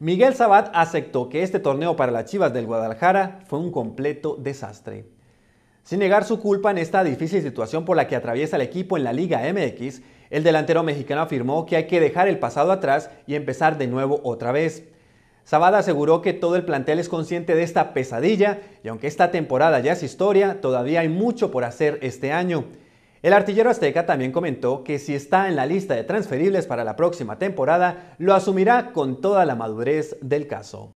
Miguel Sabat aceptó que este torneo para las Chivas del Guadalajara fue un completo desastre. Sin negar su culpa en esta difícil situación por la que atraviesa el equipo en la Liga MX, el delantero mexicano afirmó que hay que dejar el pasado atrás y empezar de nuevo otra vez. Sabat aseguró que todo el plantel es consciente de esta pesadilla y aunque esta temporada ya es historia, todavía hay mucho por hacer este año. El artillero azteca también comentó que si está en la lista de transferibles para la próxima temporada, lo asumirá con toda la madurez del caso.